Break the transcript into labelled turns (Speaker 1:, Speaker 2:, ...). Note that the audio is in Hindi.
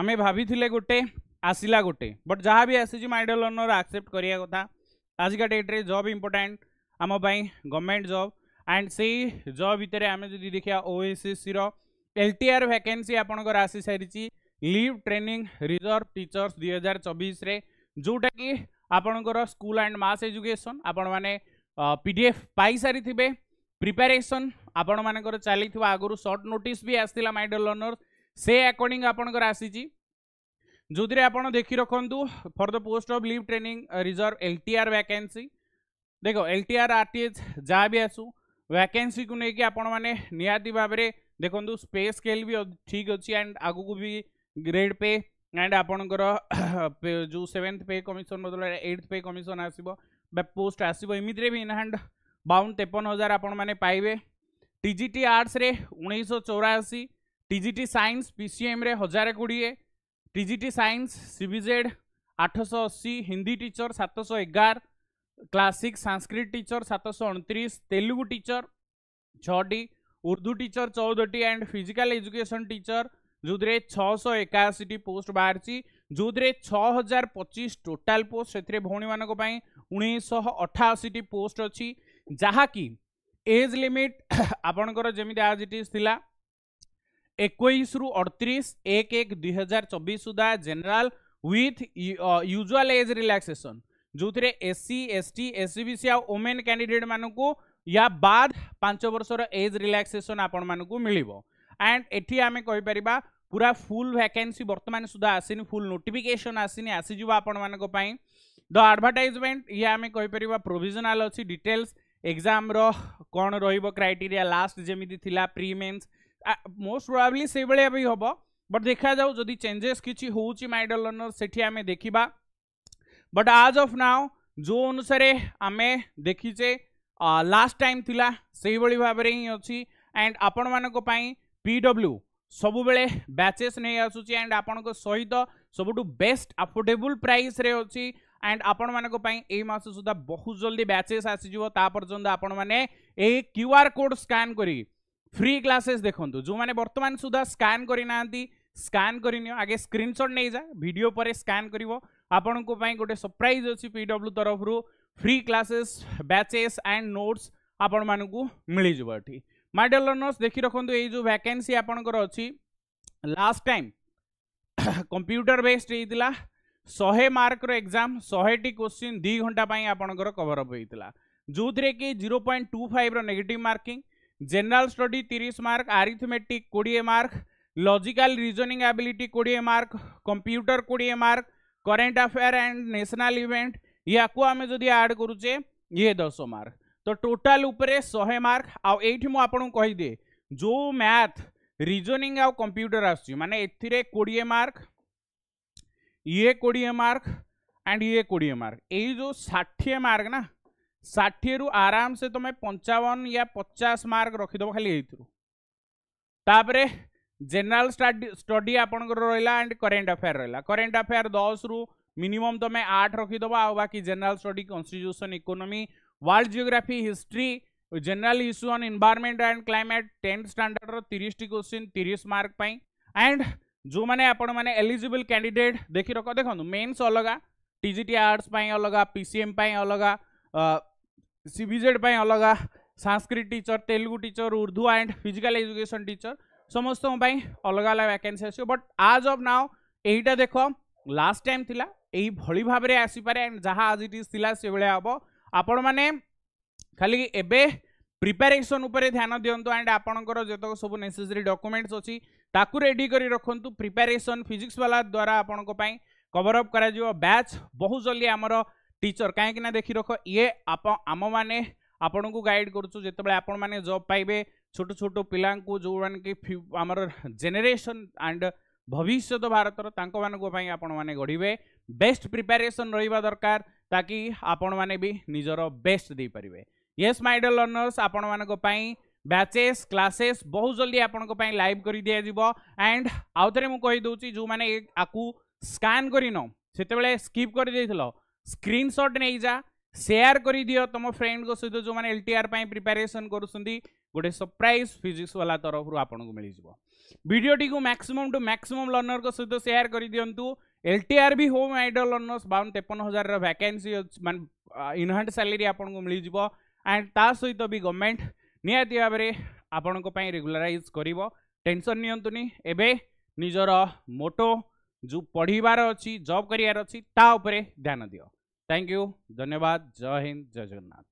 Speaker 1: ଆମେ ଭାବିଥିଲେ ଗୋଟେ ଆସିଲା ଗୋଟେ ବଟ୍ ଯାହା ବି ଆସିଛି ମାଇଡ଼ଲ୍ ଅନର୍ ଆକ୍ସେପ୍ଟ କରିବା କଥା ଆଜିକା ଡେଟ୍ରେ ଜବ୍ ଇମ୍ପୋର୍ଟାଣ୍ଟ ଆମ ପାଇଁ ଗଭର୍ଣ୍ଣମେଣ୍ଟ ଜବ୍ ଆଣ୍ଡ ସେଇ ଜବ୍ ଭିତରେ ଆମେ ଯଦି ଦେଖିବା ଓଏସ୍ଏସ୍ସିର ଏଲ୍ ଟି ଆର୍ ଭ୍ୟାକେନ୍ସି ଆପଣଙ୍କର ଆସିସାରିଛି ଲିଭ୍ ଟ୍ରେନିଂ ରିଜର୍ଭ ଟିଚର୍ସ ଦୁଇ ହଜାର ଚବିଶରେ ଯେଉଁଟାକି ଆପଣଙ୍କର ସ୍କୁଲ ଆଣ୍ଡ ମାସ୍ ଏଜୁକେସନ୍ ଆପଣମାନେ ପି ଡି ଏଫ୍ ପାଇସାରିଥିବେ ପ୍ରିପାରେସନ୍ ଆପଣମାନଙ୍କର ଚାଲିଥିବା ଆଗରୁ ସର୍ଟ ନୋଟିସ୍ ବି ଆସିଥିଲା ମାଇଡ଼ଲ୍ ଅନର୍ସ ସେ ଆକର୍ଡିଂ ଆପଣଙ୍କର ଆସିଛି ଯେଉଁଥିରେ ଆପଣ ଦେଖି ରଖନ୍ତୁ for the post of leave training reserve L T R vacancy ଦେଖ L T R R T H ଯାହା ବି ଆସୁ ଭ୍ୟାକେନ୍ସିକୁ ନେଇକି ଆପଣମାନେ ନିହାତି ଭାବରେ ଦେଖନ୍ତୁ ସ୍ପେ ସ୍କେଲ୍ ବି ଠିକ୍ ଅଛି ଆଣ୍ଡ ଆଗକୁ ବି ଗ୍ରେଡ୍ ପେ ଆଣ୍ଡ ଆପଣଙ୍କର ଯେଉଁ ସେଭେନ୍ଥ ପେ କମିଶନ୍ ବଦଳରେ ଏଇଟ୍ଥ ପେ କମିଶନ୍ ଆସିବ ବା ପୋଷ୍ଟ ଆସିବ ଏମିତିରେ ବି ଇନହ୍ୟାଣ୍ଡ ବାଉନ ତେପନ ହଜାର ଆପଣମାନେ ପାଇବେ ଟି ଜି ଟି ଆର୍ଟ୍ସରେ ଉଣେଇଶହ ଚଉରାଅଶୀ টিজিটি সাইন্স পিসিএমরে হজারে কোড়িয়ে টিজিটি সাইন্স সিবিজেড আঠশো অশী হিন্দি টিচর সাতশো এগার ক্লাসিক সাংস্কৃত টিচর সাতশো অণত্রিশ তেলুগু টিচর ছটি উর্দু টিচর চৌদটি অ্যান্ড ফিজিক্যাল এজুকেশন টিচর ଯେଉଁଥିରେ ଛଅଶହ ଏକାଅଶୀଟି ପୋଷ୍ଟ ବାହାରିଛି ଯେଉଁଥିରେ ଛଅ ହଜାର ପଚିଶ ଟୋଟାଲ୍ ପୋଷ୍ଟ ସେଥିରେ ଭଉଣୀମାନଙ୍କ ପାଇଁ ଉଣେଇଶହ ଅଠାଅଶୀଟି ପୋଷ୍ଟ ଅଛି ଯାହାକି ଏଜ୍ ଲିମିଟ୍ ଆପଣଙ୍କର ଯେମିତି ଆଜ୍ ଇଟ୍ ଇଜ୍ ଥିଲା 2138112024 सुद्धा general with usual age relaxation जूतरे एससी एसटी एसबीसी आ वूमेन कॅंडिडेट मानकू या बाद 5 वर्षाৰ এজ ৰিলাক্সেচন আপোন মানুকো মিলিব এন্ড এতি আমি কহি পৰিবা पुरा ফুল ভেকেন্সি বৰ্তমান सुद्धा আছে নি ফুল নোটিফিকেশন আছে নি আছে জুব আপোন মানুকো পাই দা এডৱৰ্টাইজমেন্ট ই আমি কহি পৰিবা প্ৰোভিজনাল আছে ডিটেলস এক্সাম ৰ কোন ৰহিব ক্রাইটেরিয়া লাষ্ট যেমিতি থিলা প্ৰি মেইনস ମୋଷ୍ଟ ପ୍ରୋବାବ୍ଲି ସେଇଭଳିଆ ବି ହେବ ବଟ୍ ଦେଖାଯାଉ ଯଦି ଚେଞ୍ଜେସ୍ କିଛି ହେଉଛି ମାଇଡଲ ଲର୍ଣ୍ଣର ସେଠି ଆମେ ଦେଖିବା ବଟ୍ ଆଜ୍ ଅଫ୍ ନାଓ ଯେଉଁ ଅନୁସାରେ ଆମେ ଦେଖିଛେ ଲାଷ୍ଟ ଟାଇମ୍ ଥିଲା ସେଇଭଳି ଭାବରେ ହିଁ ଅଛି ଆଣ୍ଡ ଆପଣମାନଙ୍କ ପାଇଁ ପି ଡବ୍ଲ୍ୟୁ ସବୁବେଳେ ବ୍ୟାଚେସ୍ ନେଇ ଆସୁଛି ଆଣ୍ଡ ଆପଣଙ୍କ ସହିତ ସବୁଠୁ ବେଷ୍ଟ ଆଫୋର୍ଡେବୁଲ୍ ପ୍ରାଇସ୍ରେ ଅଛି ଆଣ୍ଡ ଆପଣମାନଙ୍କ ପାଇଁ ଏଇ ମାସ ସୁଦ୍ଧା ବହୁତ ଜଲ୍ଦି ବ୍ୟାଚେସ୍ ଆସିଯିବ ତା ପର୍ଯ୍ୟନ୍ତ ଆପଣମାନେ ଏହି କ୍ୟୁ ଆର୍ କୋଡ଼୍ ସ୍କାନ୍ କରି ফ্রি ক্লাসেস দেখন্তু যোনে বর্তমান সুদ্ধা স্কান করে না স্কান করে নিও আগে স্ক্রিনশট নিয়ে যা ভিডিও পরে স্কান করব আপনার গোটে সরপ্রাইজ অছি পিডব্লু তরফর free classes batches and notes আপন মানুষ মিলিযোগ এটি মাই ডিয়ার লর্নর্স দেখি রাখুন এই যে ভ্যাকেন্সি আপনার অছি লাস্ট টাইম কম্পুটর বেসড হয়েছিল শহে মার্কর এক্সাম শহেটি কোশ্চিন দুই ঘন্টা আপনার কভর অপ হয়েছিল যে জিরো পয়েন্ট টু ফাইভর নেগেটিভ মার্কিং जेनराल स्टडी तीस मार्क आरिथमेटिक कोड़े मार्क लॉजिकल रिजनिंग एबिलिटी कोड़े मार्क कंप्यूटर कोड़े mark current affair and national event याकु आम जब आड करूचे ये दस मार्क तो टोटल शहे मार्क आई आपदे जो मैथ रिजनिंग आ कंप्यूटर आस ए कोड़े मार्क ये कोड़े मार्क एंड ये कोड़े मार्क ये जो षाठी मार्क ना ষাঠিয়েরু আরামসে তুমি পঞ্চাবন ইয়া পচাশ মার্ক রখিদেব খালি এইথর তাপরে জেনারেল স্টডি আপনার রহলা আন্ড করেন্ট আফেয়ার রহলা করেন্ট আফেয়ার দশ রু মিনিমম তুমি আট রখিদেব আকি general study constitution economy world geography history general issue on environment and climate tenth স্টাণ্ডার্ডর তিরিশটি কোশ্চিন তিরিশ মার্ক পাই আন্ড जो मैंने आपण एलिजिबल कैंडिडेट देखी रख देखो मेन्स अलग टीजीटी आर्ट्स अलग पीसीएम अलग সিবিজেড পাই অলগা Sanskrit teacher Telugu teacher Urdu and physical education teacher সমস্ত অলগা অলগা ভ্যাকেন্সি আসবে বট আজ অফ নাও এইটা দেখ লাস্ট টাইম লা এইভাবে ভাবে আসিপারে অ্যান্ড যা আজ ইট ইজ লা সেভাবে হব আপন মানে খালি এবে প্রিপারেসন উপরে ধ্যান দিও অ্যান্ড আপনার যেত সব নেসেসারি ডকুমেন্টস অছি তাকে রেডি করে রাখতু প্রিপারেসন ফিজিক্স বালা দ্বারা আপনার কভার অপ করা ব্যাচ বহু জলদি আমার टीचर कहीं देखी रख ये आम मैंने आपण को गाइड करते जिते जब पाइबे छोट छोट पिला जो मैंने कि आम जेनेसन एंड भविष्य भारतर मानी आपण मैंने गढ़वे बेस्ट प्रिपेरेसन रहा दरकार ताकि आपण मैंने निजर बेस्ट दे पारे ये माइडल लर्नर्स आपण मानी ବ୍ୟାଚେସ୍ କ୍ଲାସେସ୍ ବହୁତ ଜଲ୍ଦି ଆପଣଙ୍କ ପାଇଁ ଲାଇଭ୍ କରି ଦିଆଯିବ ଆଣ୍ଡ ଆଉ ଥରେ ମୁଁ କହିଦେଉଛି ଯେଉଁମାନେ ଆକୁ ସ୍କାନ୍ କରିନ ସେତେବେଳେ ସ୍କିପ୍ କରିଦେଇଥିଲ ସ୍କ୍ରିନ୍ସଟ୍ ନେଇଯା ସେୟାର କରିଦିଅ ତୁମ ଫ୍ରେଣ୍ଡଙ୍କ ସହିତ ଯେଉଁମାନେ ଏଲ୍ ଟି ଆର୍ ପାଇଁ ପ୍ରିପାରେସନ୍ କରୁଛନ୍ତି ଗୋଟେ ସରପ୍ରାଇଜ୍ ଫିଜିକ୍ସ ବାଲା ତରଫରୁ ଆପଣଙ୍କୁ ମିଳିଯିବ ଭିଡ଼ିଓଟିକୁ ମ୍ୟାକ୍ସିମମ୍ ଟୁ ମ୍ୟାକ୍ସିମମ୍ ଲର୍ଣ୍ଣରଙ୍କ ସହିତ ସେୟାର କରିଦିଅନ୍ତୁ ଏଲ୍ ଟି ଆର୍ ବି ହୋମ୍ ଆଇଡ଼ଲ୍ ଲର୍ଣ୍ଣର୍ସ ବାଉନ ତେପନ ହଜାରର ଭ୍ୟାକେନ୍ସି ମାନେ ଇନହାଣ୍ଡ ସାଲେରୀ ଆପଣଙ୍କୁ ମିଳିଯିବ ଆଣ୍ଡ ତା ସହିତ ବି ଗଭର୍ଣ୍ଣମେଣ୍ଟ ନିହାତି ଭାବରେ ଆପଣଙ୍କ ପାଇଁ ରେଗୁଲାରାଇଜ୍ କରିବ ଟେନସନ୍ ନିଅନ୍ତୁନି ଏବେ ନିଜର ମୋଟୋ जो पढ़वार अच्छी जब करार अच्छी ता ध्यान दि थैंक यू धन्यवाद जय हिंद जय जगन्नाथ